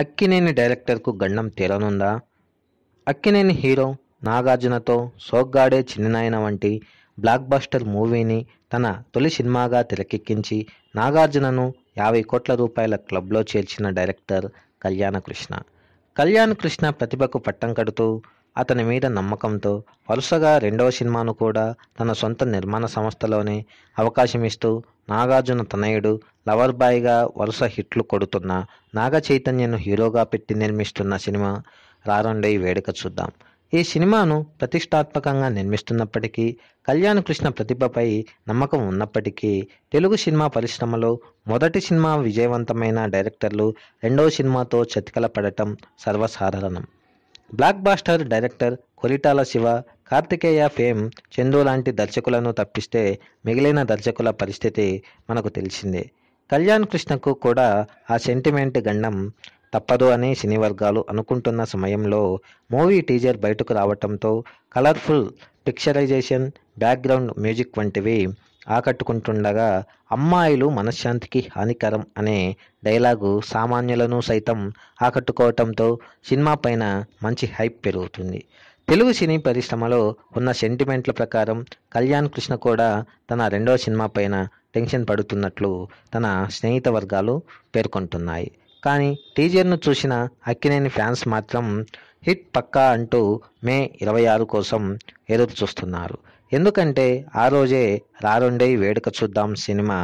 అక్కినేని డైరెక్టర్కు గండం తీరనుందా అక్కినేని హీరో నాగార్జునతో సోగ్గాడే చిన్ననాయన వంటి బ్లాక్ బస్టర్ మూవీని తన తొలి సినిమాగా తెరకెక్కించి నాగార్జునను యాభై కోట్ల రూపాయల క్లబ్లో చేర్చిన డైరెక్టర్ కళ్యాణకృష్ణ కళ్యాణ్ కృష్ణ ప్రతిభకు పట్టం కడుతూ అతని మీద నమ్మకంతో వరుసగా రెండవ సినిమాను కూడా తన సొంత నిర్మాణ సంస్థలోనే అవకాశం ఇస్తూ నాగార్జున తనయుడు లవర్ బాయ్గా వరుస హిట్లు కొడుతున్న నాగ చైతన్యను హీరోగా పెట్టి నిర్మిస్తున్న సినిమా రారండే వేడుక చూద్దాం ఈ సినిమాను ప్రతిష్టాత్మకంగా నిర్మిస్తున్నప్పటికీ కళ్యాణ్ కృష్ణ ప్రతిభపై నమ్మకం ఉన్నప్పటికీ తెలుగు సినిమా పరిశ్రమలో మొదటి సినిమా విజయవంతమైన డైరెక్టర్లు రెండవ సినిమాతో చతికల పడటం సర్వసాధారణం blockbuster director Koratala Siva Karthikeya fame Chandu లాంటి దర్శకులను తప్పిస్తే మిగిలిన దర్శకుల పరిస్థితి మనకు తెలిసిందే కళ్యాణ్ కృష్ణకు కూడా ఆ సెంటిమెంట్ గండం తప్పదు అని సినీ వర్గాలు అనుకుంటున్న సమయంలో మూవీ టీజర్ బయటకు రావటంతో కలర్ఫుల్ పిక్చరైజేషన్ బ్యాక్గ్రౌండ్ మ్యూజిక్ వంటివి ఆకట్టుకుంటుండగా అమ్మాయిలు మనశ్శాంతికి హానికరం అనే డైలాగు సామాన్యులను సైతం ఆకట్టుకోవటంతో సినిమా పైన మంచి హైప్ పెరుగుతుంది తెలుగు సినీ పరిశ్రమలో ఉన్న సెంటిమెంట్ల ప్రకారం కళ్యాణ్ కృష్ణ కూడా తన రెండో సినిమా పైన టెన్షన్ పడుతున్నట్లు తన స్నేహిత వర్గాలు పేర్కొంటున్నాయి కానీ టీజర్ను చూసిన అక్కినేని ఫ్యాన్స్ మాత్రం హిట్ పక్కా అంటూ మే ఇరవై ఆరు కోసం ఎదురు చూస్తున్నారు ఎందుకంటే ఆ రోజే రారుండే వేడుక చూద్దాం సినిమా